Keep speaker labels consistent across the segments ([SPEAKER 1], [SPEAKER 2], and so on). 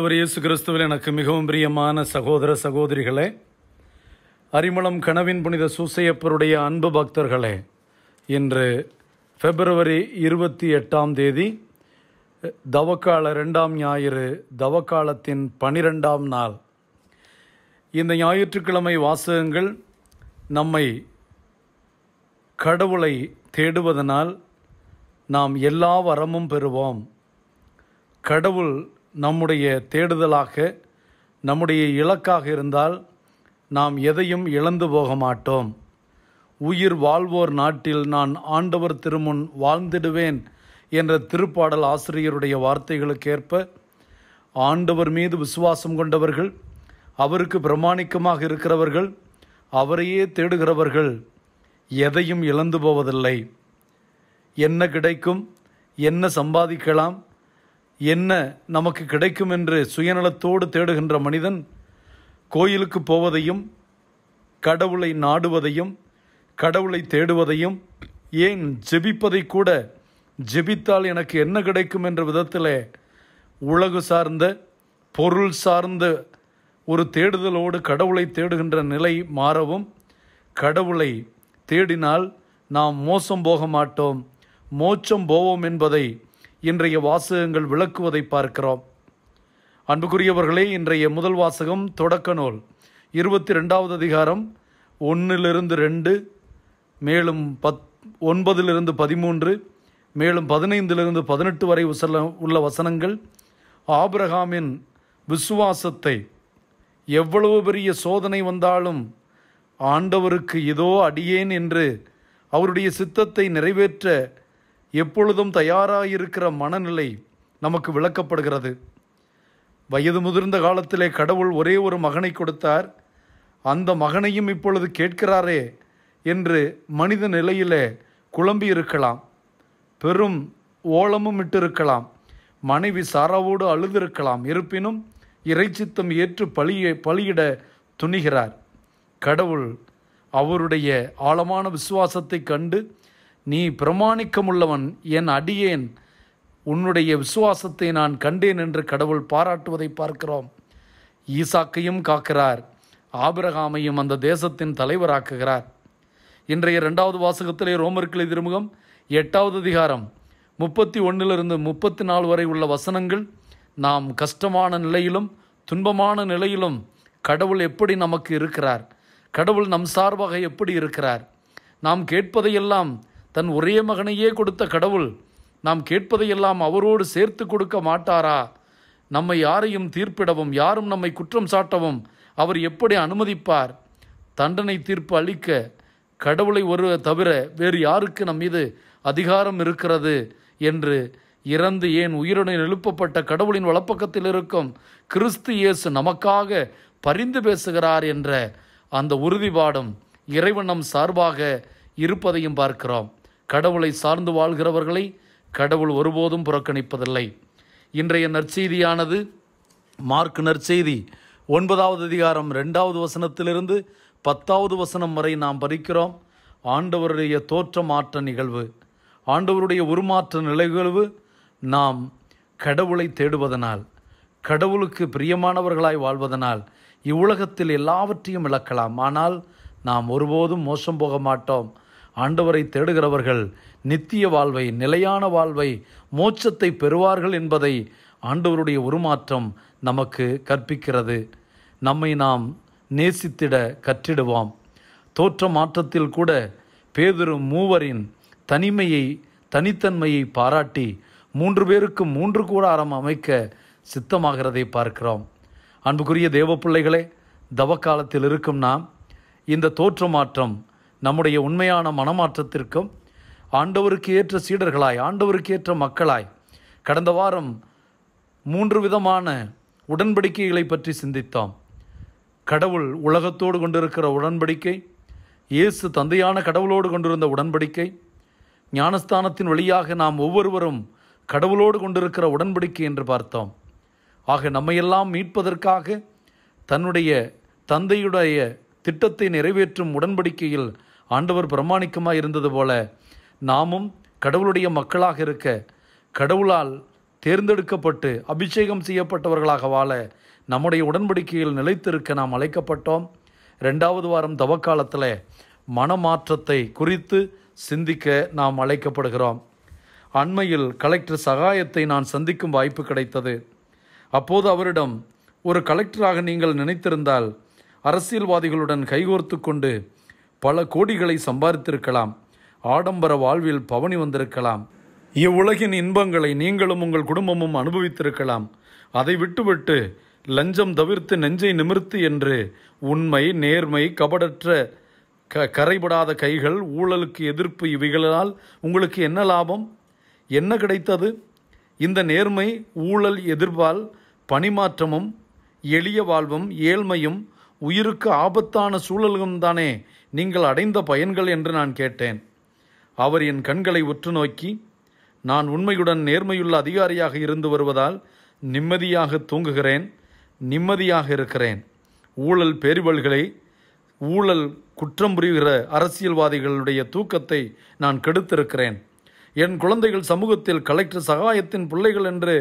[SPEAKER 1] ஆண்டவர் இயேசு கிறிஸ்துவில் எனக்கு மிகவும் பிரியமான சகோதர சகோதரிகளே அரிமளம் கனவின் புனித சூசையப்பருடைய அன்பு பக்தர்களே இன்று பிப்ரவரி இருபத்தி எட்டாம் தேதி தவக்கால ரெண்டாம் ஞாயிறு தவக்காலத்தின் பனிரெண்டாம் நாள் இந்த ஞாயிற்றுக்கிழமை வாசகங்கள் நம்மை கடவுளை தேடுவதனால் நாம் எல்லா வரமும் பெறுவோம் கடவுள் நம்முடைய தேடுதலாக நம்முடைய இலக்காக இருந்தால் நாம் எதையும் இழந்து போக மாட்டோம் உயிர் வாழ்வோர் நாட்டில் நான் ஆண்டவர் திருமுன் வாழ்ந்திடுவேன் என்ற திருப்பாடல் ஆசிரியருடைய வார்த்தைகளுக்கேற்ப ஆண்டவர் மீது விசுவாசம் கொண்டவர்கள் அவருக்கு பிரமாணிக்கமாக இருக்கிறவர்கள் அவரையே தேடுகிறவர்கள் எதையும் இழந்து போவதில்லை என்ன கிடைக்கும் என்ன சம்பாதிக்கலாம் என்ன நமக்கு கிடைக்கும் என்று சுயநலத்தோடு தேடுகின்ற மனிதன் கோயிலுக்கு போவதையும் கடவுளை நாடுவதையும் கடவுளை தேடுவதையும் ஏன் ஜெபிப்பதை கூட ஜெபித்தால் எனக்கு என்ன கிடைக்கும் என்ற விதத்தில் உலகு சார்ந்த பொருள் சார்ந்த ஒரு தேடுதலோடு கடவுளை தேடுகின்ற நிலை மாறவும் கடவுளை தேடினால் நாம் மோசம் போக மாட்டோம் மோச்சம் போவோம் என்பதை இன்றைய வாசகங்கள் விளக்குவதை பார்க்கிறோம் அன்புக்குரியவர்களே இன்றைய முதல் வாசகம் தொடக்க நூல் இருபத்தி ரெண்டாவது அதிகாரம் ஒன்றிலிருந்து ரெண்டு மேலும் பத் ஒன்பதிலிருந்து பதிமூன்று மேலும் பதினைந்திலிருந்து பதினெட்டு வரை உசல உள்ள வசனங்கள் ஆபிரகாமின் விசுவாசத்தை எவ்வளவு பெரிய சோதனை வந்தாலும் ஆண்டவருக்கு இதோ அடியேன் என்று அவருடைய சித்தத்தை நிறைவேற்ற எப்பொழுதும் தயாராயிருக்கிற மனநிலை நமக்கு விளக்கப்படுகிறது வயது முதிர்ந்த காலத்திலே கடவுள் ஒரே ஒரு மகனை கொடுத்தார் அந்த மகனையும் இப்பொழுது கேட்கிறாரே என்று மனித நிலையிலே குழம்பி இருக்கலாம் பெரும் ஓலமும் இட்டிருக்கலாம் மனைவி சாராவோடு அழுதிருக்கலாம் இருப்பினும் இறைச்சித்தம் ஏற்று பழியை பலியிட துணிகிறார் கடவுள் அவருடைய ஆழமான விசுவாசத்தை கண்டு நீ பிரமாணிக்கமுள்ளவன் என் அடியேன் உன்னுடைய விசுவாசத்தை நான் கண்டேன் என்று கடவுள் பாராட்டுவதை பார்க்கிறோம் ஈசாக்கையும் காக்கிறார் ஆபிரகாமையும் அந்த தேசத்தின் தலைவராக்குகிறார் இன்றைய இரண்டாவது வாசகத்திலே ரோமர்கள் திருமுகம் எட்டாவது அதிகாரம் முப்பத்தி ஒன்றிலிருந்து முப்பத்தி நாலு வரை உள்ள வசனங்கள் நாம் கஷ்டமான நிலையிலும் துன்பமான நிலையிலும் கடவுள் எப்படி நமக்கு இருக்கிறார் கடவுள் நம் சார்பாக எப்படி இருக்கிறார் நாம் கேட்பதையெல்லாம் தன் ஒரே மகனையே கொடுத்த கடவுள் நாம் கேட்பதையெல்லாம் அவரோடு சேர்த்து கொடுக்க மாட்டாரா நம்மை யாரையும் தீர்ப்பிடவும் யாரும் நம்மை குற்றம் சாட்டவும் அவர் எப்படி அனுமதிப்பார் தண்டனை தீர்ப்பு அளிக்க கடவுளை ஒரு தவிர வேறு யாருக்கு நம் மீது அதிகாரம் இருக்கிறது என்று இறந்து ஏன் உயிருடன் எழுப்பப்பட்ட கடவுளின் வளப்பக்கத்தில் இருக்கும் கிறிஸ்து இயேசு நமக்காக பரிந்து பேசுகிறார் என்ற அந்த உறுதிபாடும் இறைவன் நம் சார்பாக இருப்பதையும் பார்க்கிறோம் கடவுளை சார்ந்து வாழ்கிறவர்களை கடவுள் ஒருபோதும் புறக்கணிப்பதில்லை இன்றைய நற்செய்தியானது மார்க் நற்செய்தி ஒன்பதாவது அதிகாரம் ரெண்டாவது வசனத்திலிருந்து பத்தாவது வசனம் வரை நாம் பறிக்கிறோம் ஆண்டவருடைய தோற்ற மாற்ற நிகழ்வு ஆண்டவருடைய உருமாற்ற நிகழ்வு நாம் கடவுளை தேடுவதனால் கடவுளுக்கு பிரியமானவர்களாய் வாழ்வதனால் இவ்வுலகத்தில் எல்லாவற்றையும் இழக்கலாம் ஆனால் நாம் ஒருபோதும் மோசம் போக மாட்டோம் ஆண்டவரை தேடுகிறவர்கள் நித்திய வாழ்வை நிலையான வாழ்வை மோட்சத்தை பெறுவார்கள் என்பதை ஆண்டவருடைய உருமாற்றம் நமக்கு கற்பிக்கிறது நம்மை நாம் நேசித்திட கற்றிடுவாம் தோற்ற மாற்றத்தில் கூட பேதுரு மூவரின் தனிமையை தனித்தன்மையை பாராட்டி மூன்று பேருக்கு மூன்று கூடாரம் அமைக்க சித்தமாகிறதை பார்க்கிறோம் அன்புக்குரிய தேவ பிள்ளைகளே தவக்காலத்தில் இருக்கும் நாம் இந்த தோற்ற மாற்றம் நம்முடைய உண்மையான மனமாற்றத்திற்கும் ஆண்டவருக்கு ஏற்ற சீடர்களாய் ஆண்டவருக்கு ஏற்ற மக்களாய் கடந்த வாரம் மூன்று விதமான உடன்படிக்கைகளை பற்றி சிந்தித்தோம் கடவுள் உலகத்தோடு கொண்டிருக்கிற உடன்படிக்கை இயேசு தந்தையான கடவுளோடு கொண்டிருந்த உடன்படிக்கை ஞானஸ்தானத்தின் வழியாக நாம் ஒவ்வொருவரும் கடவுளோடு கொண்டிருக்கிற உடன்படிக்கை என்று பார்த்தோம் ஆக நம்மையெல்லாம் மீட்பதற்காக தன்னுடைய தந்தையுடைய திட்டத்தை நிறைவேற்றும் உடன்படிக்கையில் ஆண்டவர் பிரமாணிக்கமாக இருந்தது போல நாமும் கடவுளுடைய மக்களாக இருக்க கடவுளால் தேர்ந்தெடுக்கப்பட்டு அபிஷேகம் செய்யப்பட்டவர்களாக வாழ நம்முடைய உடன்படிக்கையில் நிலைத்திருக்க நாம் அழைக்கப்பட்டோம் ரெண்டாவது வாரம் தவக்காலத்தில் மனமாற்றத்தை குறித்து சிந்திக்க நாம் அழைக்கப்படுகிறோம் அண்மையில் கலெக்டர் சகாயத்தை நான் சந்திக்கும் வாய்ப்பு கிடைத்தது அப்போது அவரிடம் ஒரு கலெக்டராக நீங்கள் நினைத்திருந்தால் அரசியல்வாதிகளுடன் கைகோர்த்து கொண்டு பல கோடிகளை சம்பாதித்திருக்கலாம் ஆடம்பர வாழ்வில் பவனி வந்திருக்கலாம் இவ்வுலகின் இன்பங்களை நீங்களும் உங்கள் குடும்பமும் அனுபவித்திருக்கலாம் அதை விட்டுவிட்டு லஞ்சம் தவிர்த்து நெஞ்சை நிமிர்த்து என்று உண்மை நேர்மை கபடற்ற க கரைபடாத கைகள் ஊழலுக்கு எதிர்ப்பு இவைகளால் உங்களுக்கு என்ன லாபம் என்ன கிடைத்தது இந்த நேர்மை ஊழல் எதிர்ப்பால் பணிமாற்றமும் எளிய வாழ்வும் ஏழ்மையும் உயிருக்கு ஆபத்தான சூழலும் தானே நீங்கள் அடைந்த பயன்கள் என்று நான் கேட்டேன் அவர் என் கண்களை உற்று நோக்கி நான் உண்மையுடன் நேர்மையுள்ள அதிகாரியாக இருந்து வருவதால் நிம்மதியாக தூங்குகிறேன் நிம்மதியாக இருக்கிறேன் ஊழல் பேரிவல்களை ஊழல் குற்றம் புரிகிற அரசியல்வாதிகளுடைய தூக்கத்தை நான் கெடுத்திருக்கிறேன் என் குழந்தைகள் சமூகத்தில் கலெக்டர் சகாயத்தின் பிள்ளைகள் என்று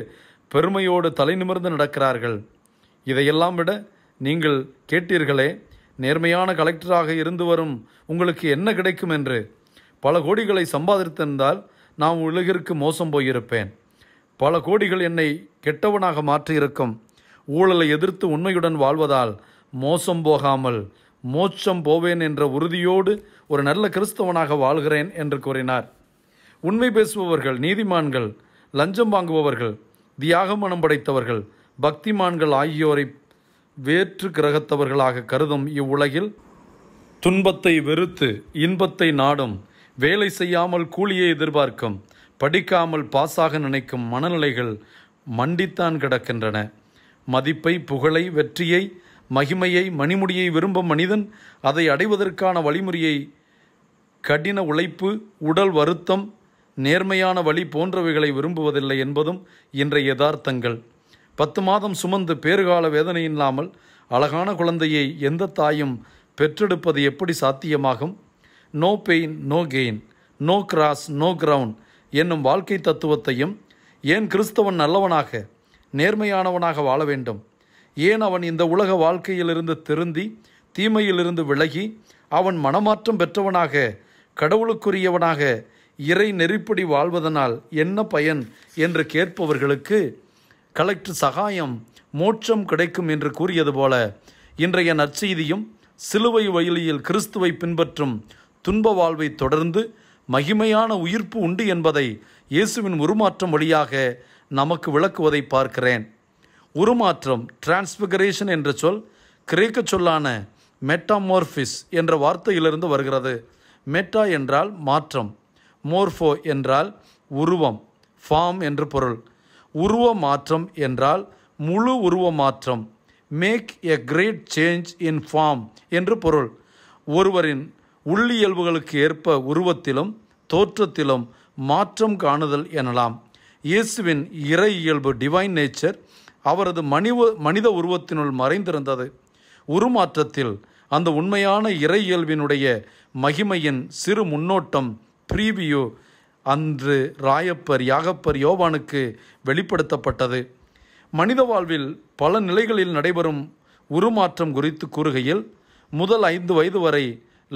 [SPEAKER 1] பெருமையோடு தலைநிமிர்ந்து நடக்கிறார்கள் இதையெல்லாம் விட நீங்கள் கேட்டீர்களே நேர்மையான கலெக்டராக இருந்து வரும் உங்களுக்கு என்ன கிடைக்கும் என்று பல கோடிகளை சம்பாதித்திருந்தால் நான் உலகிற்கு மோசம் போயிருப்பேன் பல கோடிகள் என்னை கெட்டவனாக மாற்றியிருக்கும் ஊழலை எதிர்த்து உண்மையுடன் வாழ்வதால் மோசம் போகாமல் மோட்சம் போவேன் என்ற உறுதியோடு ஒரு நல்ல கிறிஸ்தவனாக வாழ்கிறேன் என்று கூறினார் உண்மை பேசுபவர்கள் நீதிமான்கள் லஞ்சம் வாங்குபவர்கள் தியாக மனம் படைத்தவர்கள் பக்திமான்கள் ஆகியோரை வேற்று கிரகத்தவர்களாக கருதும் இவ்வுலகில் துன்பத்தை வெறுத்து இன்பத்தை நாடும் வேலை செய்யாமல் கூலியை எதிர்பார்க்கும் படிக்காமல் பாசாக நினைக்கும் மனநிலைகள் மண்டித்தான் கிடக்கின்றன மதிப்பை புகழை வெற்றியை மகிமையை மணிமுடியை விரும்பும் மனிதன் அதை அடைவதற்கான வழிமுறையை கடின உழைப்பு உடல் வருத்தம் நேர்மையான வழி போன்றவைகளை விரும்புவதில்லை என்பதும் இன்றைய யதார்த்தங்கள் பத்து மாதம் சுமந்து பேறுகால வேதனை இல்லாமல் அழகான குழந்தையை எந்த தாயும் பெற்றெடுப்பது எப்படி சாத்தியமாகும் no pain no gain no cross no crown என்னும் வாழ்க்கை தத்துவத்தையும் ஏன் கிறிஸ்தவன் நல்லவனாக நேர்மையானவனாக வாழ வேண்டும் ஏன் அவன் இந்த உலக வாழ்க்கையிலிருந்து திருந்தி தீமையிலிருந்து விலகி அவன் மனமாற்றம் பெற்றவனாக கடவுளுக்குரியவனாக இறை நெறிப்படி வாழ்வதனால் என்ன பயன் என்று கேட்பவர்களுக்கு கலெக்டர் சகாயம் மோட்சம் கிடைக்கும் என்று கூறியது போல இன்றைய நற்செய்தியும் சிலுவை வயலியில் கிறிஸ்துவை பின்பற்றும் துன்ப வாழ்வை தொடர்ந்து மகிமையான உயிர்ப்பு உண்டு என்பதை இயேசுவின் உருமாற்றம் வழியாக நமக்கு விளக்குவதை பார்க்கிறேன் உருமாற்றம் டிரான்ஸ்பிகரேஷன் என்ற சொல் கிரேக்க சொல்லான மெட்டாமோர்ஃபிஸ் என்ற வார்த்தையிலிருந்து வருகிறது மெட்டா என்றால் மாற்றம் மோர்ஃபோ என்றால் உருவம் ஃபார்ம் என்று பொருள் உருவ மாற்றம் என்றால் முழு உருவ மாற்றம் make a great change in form என்று பொருள் ஒருவரின் உள்ளியல்புகளுக்கு ஏற்ப உருவத்திலும் தோற்றத்திலும் மாற்றம் காணுதல் எனலாம் இயேசுவின் இறை இயல்பு டிவைன் நேச்சர் அவரது மனித மனித உருவத்தினுள் மறைந்திருந்தது உருமாற்றத்தில் அந்த உண்மையான இறை இயல்பினுடைய மகிமையின் சிறு முன்னோட்டம் ப்ரீவியூ அன்று ராயப்பர் யாகப்பர் யோவானுக்கு வெளிப்படுத்தப்பட்டது மனித வாழ்வில் பல நிலைகளில் நடைபெறும் உருமாற்றம் குறித்து கூறுகையில் முதல் ஐந்து வயது வரை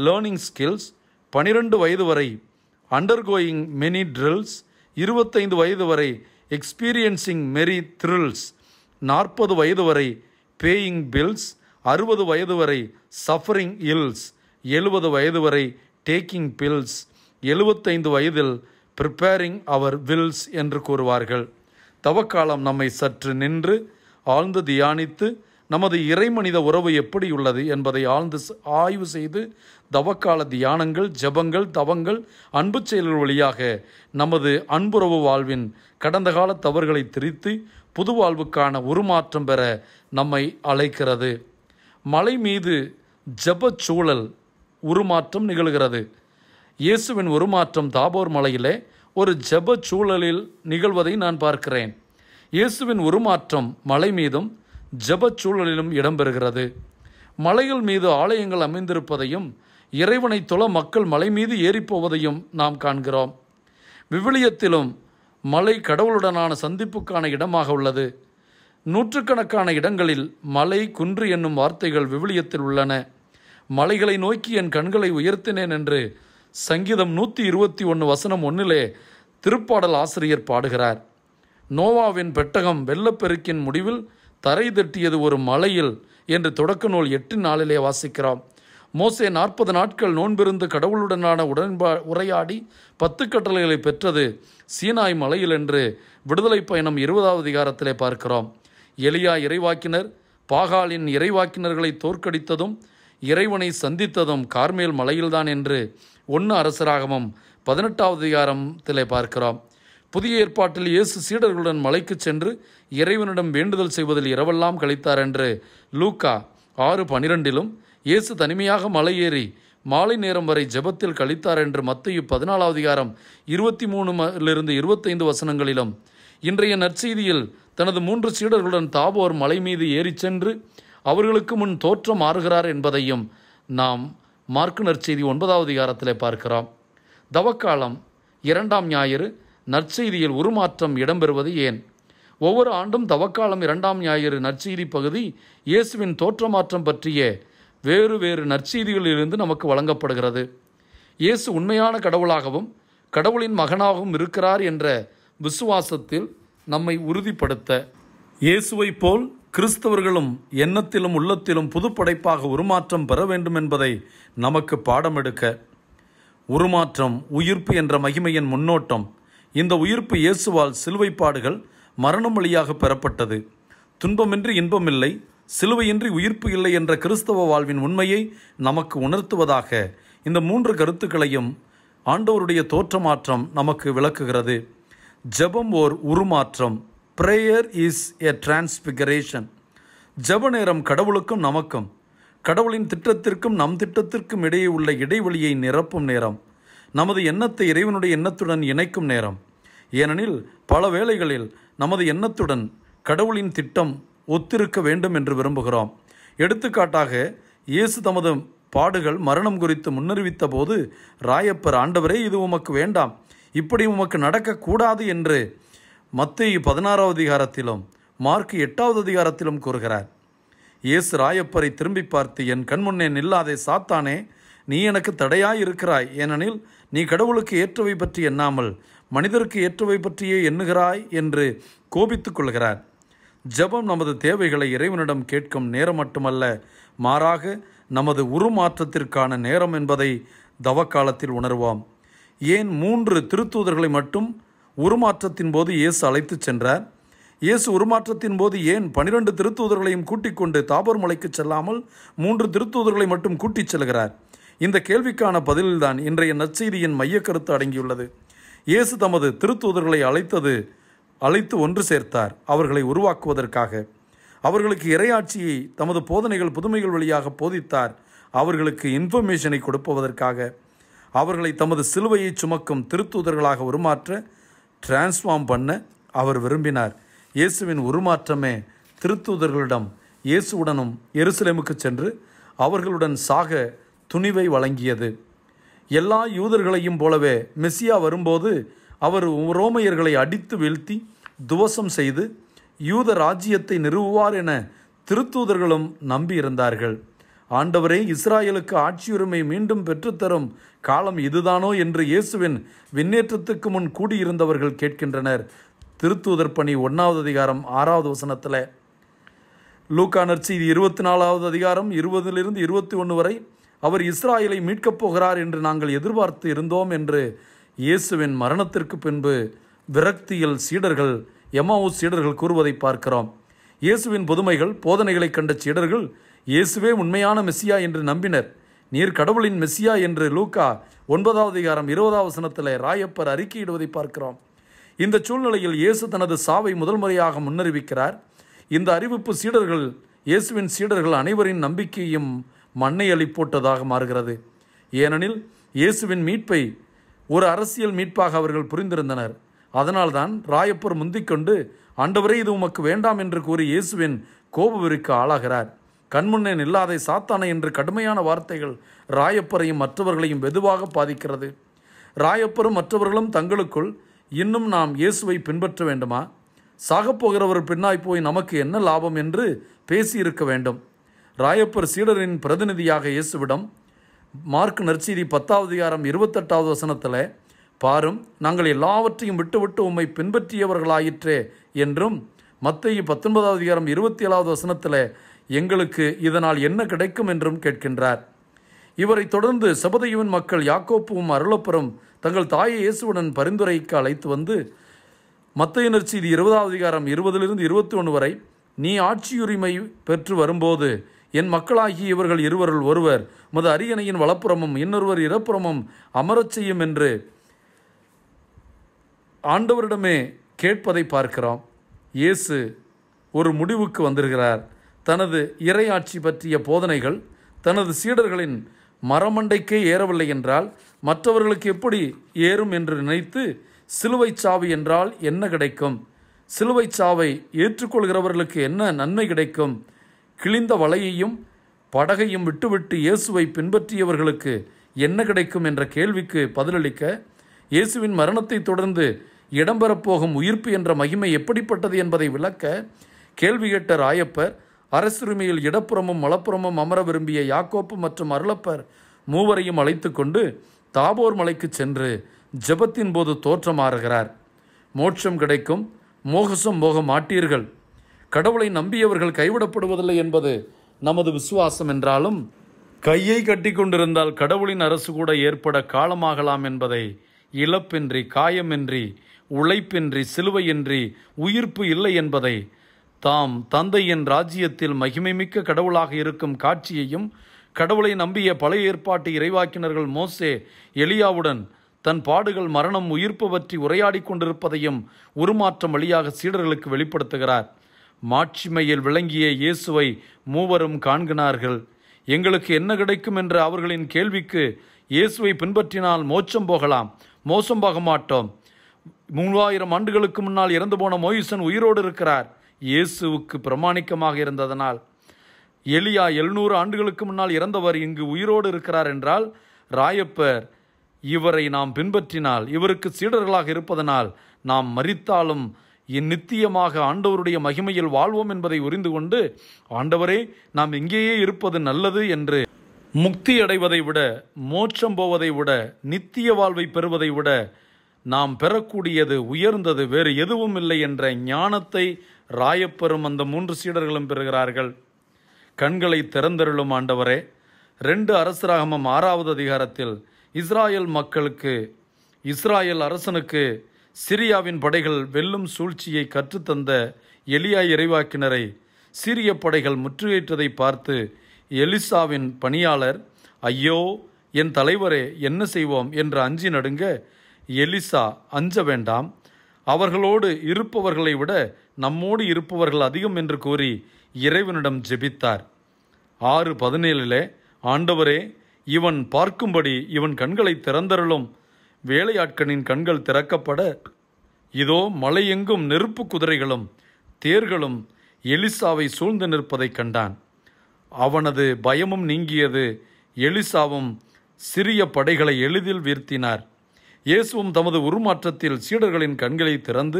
[SPEAKER 1] லேர்னிங் ஸ்கில்ஸ் பனிரெண்டு வயது வரை அண்டர்கோயிங் மெனி ட்ரில்ஸ் இருபத்தைந்து வயது வரை எக்ஸ்பீரியன்சிங் மெரி த்ரில்ஸ் நாற்பது வயது வரை பேயிங் பில்ஸ் அறுபது வயது வரை சஃபரிங் இல்ஸ் எழுபது வயது வரை டேக்கிங் பில்ஸ் எழுபத்தைந்து வயதில் ப்ரிப்பேரிங் அவர் வில்ஸ் என்று கூறுவார்கள் தவக்காலம் நம்மை சற்று நின்று ஆழ்ந்து தியானித்து நமது இறைமனித உறவு எப்படி உள்ளது என்பதை ஆழ்ந்து ஆய்வு செய்து தவக்கால தியானங்கள் ஜபங்கள் தவங்கள் அன்பு செயல்கள் வழியாக நமது அன்புறவு வாழ்வின் கடந்த கால தவறுகளை திரித்து புது வாழ்வுக்கான உருமாற்றம் பெற நம்மை அழைக்கிறது மலை மீது ஜபச்சூழல் உருமாற்றம் நிகழ்கிறது இயேசுவின் உருமாற்றம் தாபோர் மலையிலே ஒரு ஜப சூழலில் நிகழ்வதை நான் பார்க்கிறேன் இயேசுவின் உருமாற்றம் மலை மீதும் ஜப சூழலிலும் இடம்பெறுகிறது மலைகள் மீது ஆலயங்கள் அமைந்திருப்பதையும் இறைவனை தொல மக்கள் மலை மீது ஏறிப்போவதையும் நாம் காண்கிறோம் விவிலியத்திலும் மலை கடவுளுடனான சந்திப்புக்கான இடமாக உள்ளது நூற்றுக்கணக்கான இடங்களில் மலை குன்று என்னும் வார்த்தைகள் விவிலியத்தில் உள்ளன மலைகளை நோக்கி என் கண்களை உயர்த்தினேன் என்று சங்கீதம் நூற்றி இருபத்தி ஒன்று வசனம் ஒன்றிலே திருப்பாடல் ஆசிரியர் பாடுகிறார் நோவாவின் பெட்டகம் வெள்ளப்பெருக்கின் முடிவில் தரை தட்டியது ஒரு மலையில் என்று தொடக்க நூல் எட்டு நாளிலே வாசிக்கிறோம் மோசே நாற்பது நாட்கள் நோன்பிருந்து கடவுளுடனான உடன்பா உரையாடி பத்து கட்டளைகளை பெற்றது சீனாய் மலையில் என்று விடுதலை பயணம் இருபதாவது அதிகாரத்திலே பார்க்கிறோம் எலியா இறைவாக்கினர் பாகாலின் இறைவாக்கினர்களை தோற்கடித்ததும் இறைவனை சந்தித்ததும் கார்மேல் மலையில்தான் என்று ஒன்று அரசராகமும் பதினெட்டாவது அதிகாரத்தில் பார்க்கிறோம் புதிய ஏற்பாட்டில் இயேசு சீடர்களுடன் மலைக்கு சென்று இறைவனிடம் வேண்டுதல் செய்வதில் இரவெல்லாம் கழித்தார் என்று லூக்கா ஆறு பனிரெண்டிலும் இயேசு தனிமையாக மலையேறி மாலை நேரம் வரை ஜெபத்தில் கழித்தார் என்று மத்திய பதினாலாவது அதிகாரம் இருபத்தி மூணுலிருந்து இருபத்தைந்து வசனங்களிலும் இன்றைய நற்செய்தியில் தனது மூன்று சீடர்களுடன் தாபோர் மலை மீது ஏறிச் சென்று அவர்களுக்கு முன் தோற்றம் மாறுகிறார் என்பதையும் நாம் மார்க்கு நற்செய்தி ஒன்பதாவது அதிகாரத்தில் பார்க்கிறோம் தவக்காலம் இரண்டாம் ஞாயிறு நற்செய்தியில் உருமாற்றம் இடம்பெறுவது ஏன் ஒவ்வொரு ஆண்டும் தவக்காலம் இரண்டாம் ஞாயிறு நற்செய்தி பகுதி இயேசுவின் தோற்றமாற்றம் பற்றிய வேறு வேறு நற்செய்திகளிலிருந்து நமக்கு வழங்கப்படுகிறது இயேசு உண்மையான கடவுளாகவும் கடவுளின் மகனாகவும் இருக்கிறார் என்ற விசுவாசத்தில் நம்மை உறுதிப்படுத்த இயேசுவைப் போல் கிறிஸ்தவர்களும் எண்ணத்திலும் உள்ளத்திலும் புதுப்படைப்பாக உருமாற்றம் பெற வேண்டும் என்பதை நமக்கு பாடம் எடுக்க உருமாற்றம் உயிர்ப்பு என்ற மகிமையின் முன்னோட்டம் இந்த உயிர்ப்பு இயேசுவால் சிலுவைப்பாடுகள் மரணம் வழியாக பெறப்பட்டது துன்பமின்றி இன்பமில்லை சிலுவையின்றி உயிர்ப்பு இல்லை என்ற கிறிஸ்தவ வாழ்வின் உண்மையை நமக்கு உணர்த்துவதாக இந்த மூன்று கருத்துக்களையும் ஆண்டவருடைய தோற்றமாற்றம் நமக்கு விளக்குகிறது ஜபம் ஓர் உருமாற்றம் ப்ரேயர் இஸ் எ டிரான்ஸ்பிகரேஷன் ஜப நேரம் கடவுளுக்கும் நமக்கும் கடவுளின் திட்டத்திற்கும் நம் திட்டத்திற்கும் இடையே உள்ள இடைவெளியை நிரப்பும் நேரம் நமது எண்ணத்தை இறைவனுடைய எண்ணத்துடன் இணைக்கும் நேரம் ஏனெனில் பல வேளைகளில் நமது எண்ணத்துடன் கடவுளின் திட்டம் ஒத்திருக்க வேண்டும் என்று விரும்புகிறோம் எடுத்துக்காட்டாக இயேசு தமது பாடுகள் மரணம் குறித்து முன்னறிவித்த போது ராயப்பர் ஆண்டவரே இது உமக்கு வேண்டாம் இப்படி உமக்கு நடக்கக்கூடாது என்று மத்திய பதினாறாவது அதிகாரத்திலும் மார்க் எட்டாவது அதிகாரத்திலும் கூறுகிறார் இயேசு ராயப்பரை திரும்பி பார்த்து என் கண்முன்னே நில்லாதே சாத்தானே நீ எனக்கு தடையாய் இருக்கிறாய் ஏனெனில் நீ கடவுளுக்கு ஏற்றவை பற்றி எண்ணாமல் மனிதருக்கு ஏற்றவை பற்றியே எண்ணுகிறாய் என்று கோபித்து கொள்கிறார் ஜபம் நமது தேவைகளை இறைவனிடம் கேட்கும் நேரம் மட்டுமல்ல மாறாக நமது உருமாற்றத்திற்கான நேரம் என்பதை தவக்காலத்தில் உணர்வோம் ஏன் மூன்று திருத்தூதர்களை மட்டும் உருமாற்றத்தின் போது இயேசு அழைத்துச் சென்றார் இயேசு உருமாற்றத்தின் போது ஏன் பனிரெண்டு திருத்தூதர்களையும் கூட்டிக் கொண்டு தாபர் மலைக்கு செல்லாமல் மூன்று திருத்தூதர்களை மட்டும் கூட்டிச் செல்கிறார் இந்த கேள்விக்கான பதிலில்தான் இன்றைய நற்செய்தியின் மைய கருத்து அடங்கியுள்ளது இயேசு தமது திருத்தூதர்களை அழைத்தது அழைத்து ஒன்று சேர்த்தார் அவர்களை உருவாக்குவதற்காக அவர்களுக்கு இரையாட்சியை தமது போதனைகள் புதுமைகள் வழியாக போதித்தார் அவர்களுக்கு இன்ஃபர்மேஷனை கொடுப்பதற்காக அவர்களை தமது சிலுவையை சுமக்கும் திருத்தூதர்களாக உருமாற்ற டிரான்ஸ்ஃபார்ம் பண்ண அவர் விரும்பினார் இயேசுவின் உருமாற்றமே திருத்தூதர்களிடம் இயேசுவுடனும் எருசலேமுக்கு சென்று அவர்களுடன் சாக துணிவை வழங்கியது எல்லா யூதர்களையும் போலவே மெஸ்ஸியா வரும்போது அவர் ரோமையர்களை அடித்து வீழ்த்தி துவசம் செய்து யூத ராஜ்யத்தை நிறுவுவார் என திருத்தூதர்களும் நம்பியிருந்தார்கள் ஆண்டவரே இஸ்ராயலுக்கு ஆட்சியுரிமை மீண்டும் பெற்றுத்தரும் காலம் இதுதானோ என்று இயேசுவின் விண்ணேற்றத்துக்கு முன் கூடியிருந்தவர்கள் கேட்கின்றனர் திருத்தூதர் பணி ஒன்றாவது அதிகாரம் ஆறாவது வசனத்தில் லூக்கா நற்செய்தி இருபத்தி நாலாவது அதிகாரம் இருபதிலிருந்து இருபத்தி ஒன்று வரை அவர் இஸ்ராயலை மீட்கப் போகிறார் என்று நாங்கள் எதிர்பார்த்து இருந்தோம் என்று இயேசுவின் மரணத்திற்கு பின்பு விரக்தியில் சீடர்கள் எமாவு சீடர்கள் கூறுவதை பார்க்கிறோம் இயேசுவின் புதுமைகள் போதனைகளை கண்ட சீடர்கள் இயேசுவே உண்மையான மெஸ்ஸியா என்று நம்பினர் நீர் கடவுளின் மெஸ்ஸியா என்று லூக்கா ஒன்பதாவது அதிகாரம் இருபதாவது சனத்தில் ராயப்பர் அறிக்கையிடுவதை பார்க்கிறோம் இந்த சூழ்நிலையில் இயேசு தனது சாவை முதல் முறையாக முன்னறிவிக்கிறார் இந்த அறிவிப்பு சீடர்கள் இயேசுவின் சீடர்கள் அனைவரின் நம்பிக்கையும் மண்ணை அளிப்போட்டதாக மாறுகிறது ஏனெனில் இயேசுவின் மீட்பை ஒரு அரசியல் மீட்பாக அவர்கள் புரிந்திருந்தனர் அதனால்தான் ராயப்பர் முந்திக்கொண்டு அண்டவரே இது உமக்கு வேண்டாம் என்று கூறி இயேசுவின் கோபவிற்கு ஆளாகிறார் கண்முன்னே நில்லாதை சாத்தானை என்று கடுமையான வார்த்தைகள் ராயப்பரையும் மற்றவர்களையும் வெதுவாக பாதிக்கிறது ராயப்பரும் மற்றவர்களும் தங்களுக்குள் இன்னும் நாம் இயேசுவை பின்பற்ற வேண்டுமா சாகப்போகிறவர் பின்னாய் போய் நமக்கு என்ன லாபம் என்று பேசியிருக்க வேண்டும் ராயப்பர் சீடரின் பிரதிநிதியாக இயேசுவிடம் மார்க் நற்சீதி பத்தாவது அதிகாரம் இருபத்தெட்டாவது வசனத்தில் பாரும் நாங்கள் எல்லாவற்றையும் விட்டுவிட்டு உம்மை பின்பற்றியவர்களாயிற்றே என்றும் மத்திய பத்தொன்பதாவது அதிகாரம் இருபத்தி ஏழாவது வசனத்தில் எங்களுக்கு இதனால் என்ன கிடைக்கும் என்றும் கேட்கின்றார் இவரை தொடர்ந்து சபதையுவின் மக்கள் யாக்கோப்பும் அருளப்புறம் தங்கள் தாயை இயேசுவுடன் பரிந்துரைக்கு அழைத்து வந்து மத்தையினர் செய்தி இருபதாவது அதிகாரம் இருபதிலிருந்து இருபத்தி ஒன்று வரை நீ ஆட்சியுரிமை பெற்று வரும்போது என் மக்களாகிய இவர்கள் இருவருள் ஒருவர் மது அரியணையின் வளப்புறமும் இன்னொருவர் இறப்புறமும் அமரச் செய்யும் என்று ஆண்டவரிடமே கேட்பதை பார்க்கிறோம் இயேசு ஒரு முடிவுக்கு வந்திருக்கிறார் தனது இறையாட்சி பற்றிய போதனைகள் தனது சீடர்களின் மரமண்டைக்கே ஏறவில்லை என்றால் மற்றவர்களுக்கு எப்படி ஏறும் என்று நினைத்து சிலுவை சாவு என்றால் என்ன கிடைக்கும் சிலுவை சாவை ஏற்றுக்கொள்கிறவர்களுக்கு என்ன நன்மை கிடைக்கும் கிழிந்த வலையையும் படகையும் விட்டுவிட்டு இயேசுவை பின்பற்றியவர்களுக்கு என்ன கிடைக்கும் என்ற கேள்விக்கு பதிலளிக்க இயேசுவின் மரணத்தை தொடர்ந்து இடம்பெறப்போகும் உயிர்ப்பு என்ற மகிமை எப்படிப்பட்டது என்பதை விளக்க கேள்வி கேட்ட ராயப்பர் அரசுரிமையில் இடப்புறமும் மலப்புறமும் அமர விரும்பிய யாக்கோப்பு மற்றும் அருளப்பர் மூவரையும் அழைத்து கொண்டு தாபோர் மலைக்கு சென்று ஜபத்தின் போது தோற்றமாறுகிறார் மோட்சம் கிடைக்கும் மோகசம் போக மாட்டீர்கள் கடவுளை நம்பியவர்கள் கைவிடப்படுவதில்லை என்பது நமது விசுவாசம் என்றாலும் கையை கட்டி கொண்டிருந்தால் கடவுளின் அரசு கூட ஏற்பட காலமாகலாம் என்பதை இழப்பின்றி காயமின்றி உழைப்பின்றி சிலுவையின்றி உயிர்ப்பு இல்லை என்பதை தாம் தந்தையின் ராஜ்யத்தில் மகிமைமிக்க கடவுளாக இருக்கும் காட்சியையும் கடவுளை நம்பிய பழைய ஏற்பாட்டு இறைவாக்கினர்கள் மோசே எலியாவுடன் தன் பாடுகள் மரணம் உயிர்ப்பு பற்றி உரையாடி கொண்டிருப்பதையும் உருமாற்றம் வழியாக சீடர்களுக்கு வெளிப்படுத்துகிறார் மாட்சிமையில் விளங்கிய இயேசுவை மூவரும் காண்கினார்கள் எங்களுக்கு என்ன கிடைக்கும் என்ற அவர்களின் கேள்விக்கு இயேசுவை பின்பற்றினால் மோச்சம் போகலாம் மோசம் போக மாட்டோம் மூவாயிரம் ஆண்டுகளுக்கு முன்னால் இறந்து போன மோயிசன் உயிரோடு இருக்கிறார் இயேசுவுக்கு பிரமாணிக்கமாக இருந்ததனால் எலியா எழுநூறு ஆண்டுகளுக்கு முன்னால் இறந்தவர் இங்கு உயிரோடு இருக்கிறார் என்றால் ராயப்பர் இவரை நாம் பின்பற்றினால் இவருக்கு சீடர்களாக இருப்பதனால் நாம் மறித்தாலும் இந்நித்தியமாக ஆண்டவருடைய மகிமையில் வாழ்வோம் என்பதை உறிந்து கொண்டு ஆண்டவரே நாம் இங்கேயே இருப்பது நல்லது என்று முக்தி அடைவதை விட மோட்சம் போவதை விட நித்திய வாழ்வை பெறுவதை விட நாம் பெறக்கூடியது உயர்ந்தது வேறு எதுவும் இல்லை என்ற ஞானத்தை ராயப்பெரும் அந்த மூன்று சீடர்களும் பெறுகிறார்கள் கண்களை திறந்தருளும் ஆண்டவரே ரெண்டு அரசராகமம் ஆறாவது அதிகாரத்தில் இஸ்ராயல் மக்களுக்கு இஸ்ராயல் அரசனுக்கு சிரியாவின் படைகள் வெல்லும் சூழ்ச்சியை கற்றுத்தந்த எலியா இறைவாக்கினரை சீரிய படைகள் முற்றுகையிட்டதை பார்த்து எலிசாவின் பணியாளர் ஐயோ என் தலைவரே என்ன செய்வோம் என்று அஞ்சி நடுங்க எலிசா அஞ்ச வேண்டாம் அவர்களோடு இருப்பவர்களை விட நம்மோடு இருப்பவர்கள் அதிகம் என்று கூறி இறைவனிடம் ஜெபித்தார் ஆறு பதினேழிலே ஆண்டவரே இவன் பார்க்கும்படி இவன் கண்களை திறந்தருளும் வேலையாட்களின் கண்கள் திறக்கப்பட இதோ மலையெங்கும் நெருப்பு குதிரைகளும் தேர்களும் எலிசாவை சூழ்ந்து நிற்பதை கண்டான் அவனது பயமும் நீங்கியது எலிசாவும் சிறிய படைகளை எளிதில் வீர்த்தினார் இயேசுவும் தமது உருமாற்றத்தில் சீடர்களின் கண்களை திறந்து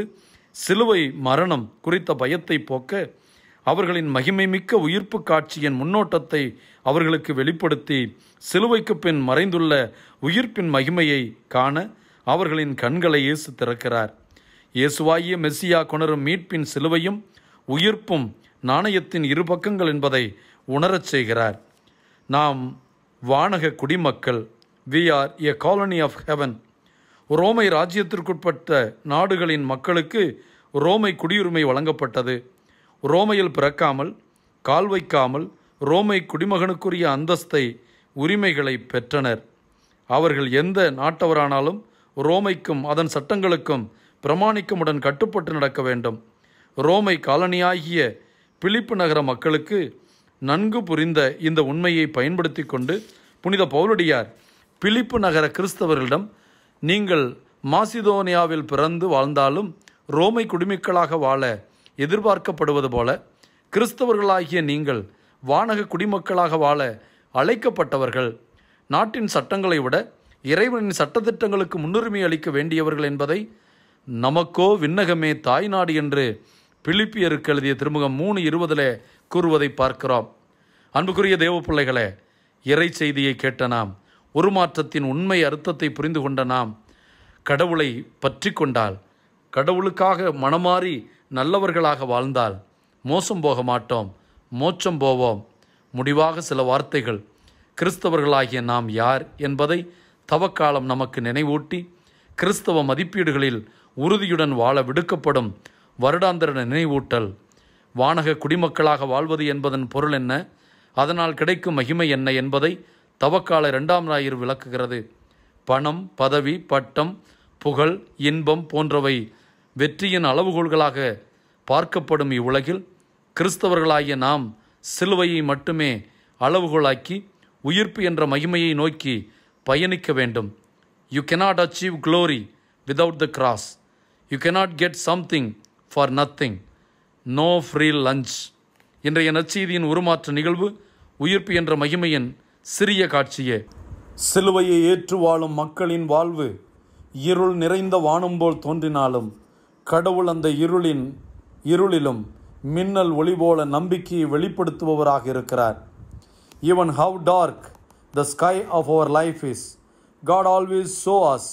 [SPEAKER 1] சிலுவை மரணம் குறித்த பயத்தை போக்க அவர்களின் மகிமை மிக்க உயிர்ப்பு காட்சியின் முன்னோட்டத்தை அவர்களுக்கு வெளிப்படுத்தி சிலுவைக்கு பின் மறைந்துள்ள உயிர்ப்பின் மகிமையை காண அவர்களின் கண்களை இயேசு திறக்கிறார் இயேசுவாயிய மெஸ்ஸியா கொணரும் மீட்பின் சிலுவையும் உயிர்ப்பும் நாணயத்தின் இரு பக்கங்கள் என்பதை உணரச் செய்கிறார் நாம் வானக குடிமக்கள் we are a colony of heaven ரோமை ராஜ்யத்திற்குட்பட்ட நாடுகளின் மக்களுக்கு ரோமை குடியுரிமை வழங்கப்பட்டது ரோமையில் பிறக்காமல் கால் வைக்காமல் ரோமை குடிமகனுக்குரிய அந்தஸ்தை உரிமைகளை பெற்றனர் அவர்கள் எந்த நாட்டவரானாலும் ரோமைக்கும் அதன் சட்டங்களுக்கும் பிரமாணிக்கமுடன் கட்டுப்பட்டு நடக்க வேண்டும் ரோமை காலனியாகிய பிலிப்பு நகர மக்களுக்கு நன்கு புரிந்த இந்த உண்மையை பயன்படுத்தி கொண்டு புனித பௌலடியார் பிலிப்பு நகர கிறிஸ்தவர்களிடம் நீங்கள் மாசிதோனியாவில் பிறந்து வாழ்ந்தாலும் ரோமை குடிமக்களாக வாழ எதிர்பார்க்கப்படுவது போல கிறிஸ்தவர்களாகிய நீங்கள் வானக குடிமக்களாக வாழ அழைக்கப்பட்டவர்கள் நாட்டின் சட்டங்களை விட இறைவனின் சட்டத்திட்டங்களுக்கு முன்னுரிமை அளிக்க வேண்டியவர்கள் என்பதை நமக்கோ விண்ணகமே தாய்நாடு என்று பிலிப்பியருக்கு எழுதிய திருமுகம் மூணு இருபதில் கூறுவதை பார்க்கிறோம் அன்புக்குரிய தேவ பிள்ளைகளே இறை செய்தியை கேட்ட நாம் உருமாற்றத்தின் உண்மை அர்த்தத்தை புரிந்து கொண்ட நாம் கடவுளை பற்றி கொண்டால் கடவுளுக்காக மனமாறி நல்லவர்களாக வாழ்ந்தால் மோசம் போக மாட்டோம் மோச்சம் போவோம் முடிவாக சில வார்த்தைகள் கிறிஸ்தவர்களாகிய நாம் யார் என்பதை தவக்காலம் நமக்கு நினைவூட்டி கிறிஸ்தவ மதிப்பீடுகளில் உறுதியுடன் வாழ விடுக்கப்படும் வருடாந்திர நினைவூட்டல் வானக குடிமக்களாக வாழ்வது என்பதன் பொருள் என்ன அதனால் கிடைக்கும் மகிமை என்ன என்பதை தவக்கால இரண்டாம் ஞாயிறு விளக்குகிறது பணம் பதவி பட்டம் புகழ் இன்பம் போன்றவை வெற்றியின் அளவுகோள்களாக பார்க்கப்படும் இவ்வுலகில் கிறிஸ்தவர்களாகிய நாம் சிலுவையை மட்டுமே அளவுகோலாக்கி உயிர்ப்பு என்ற மகிமையை நோக்கி பயணிக்க வேண்டும் you cannot achieve glory without the cross you cannot get something for nothing no free lunch இன்றைய நச்சீதியின் உருமாற்ற நிகழ்வு உயிர்ப்பு என்ற மகிமையின் சிறிய காட்சியே சிலுவையை ஏற்று வாழும் மக்களின் வாழ்வு இருள் நிறைந்த வானம் போல் தோன்றினாலும் கடவுள் அந்த இருளின் இருளிலும் மின்னல் ஒளி போல நம்பிக்கையை வெளிப்படுத்துபவராக இருக்கிறார் even how dark the sky of our life is God always show us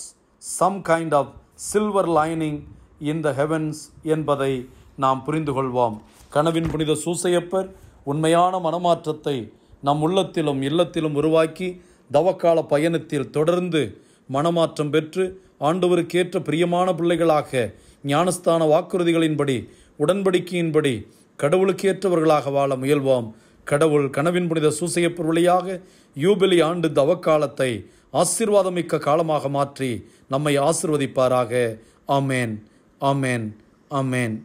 [SPEAKER 1] some kind of silver lining in the heavens என்பதை நாம் புரிந்து கொள்வோம் கனவின் புனித சூசையப்பர் உண்மையான மனமாற்றத்தை நம் உள்ளத்திலும் இல்லத்திலும் உருவாக்கி தவக்கால பயணத்தில் தொடர்ந்து மனமாற்றம் பெற்று ஆண்டவருக்கேற்ற பிரியமான பிள்ளைகளாக ஞானஸ்தான வாக்குறுதிகளின்படி உடன்படிக்கையின்படி கடவுளுக்கேற்றவர்களாக வாழ முயல்வோம் கடவுள் கனவின் புனித சூசையப்பர் வழியாக யூபிலி ஆண்டு தவக்காலத்தை ஆசீர்வாதமிக்க காலமாக மாற்றி நம்மை ஆசிர்வதிப்பாராக ஆமேன் ஆமேன் ஆமேன்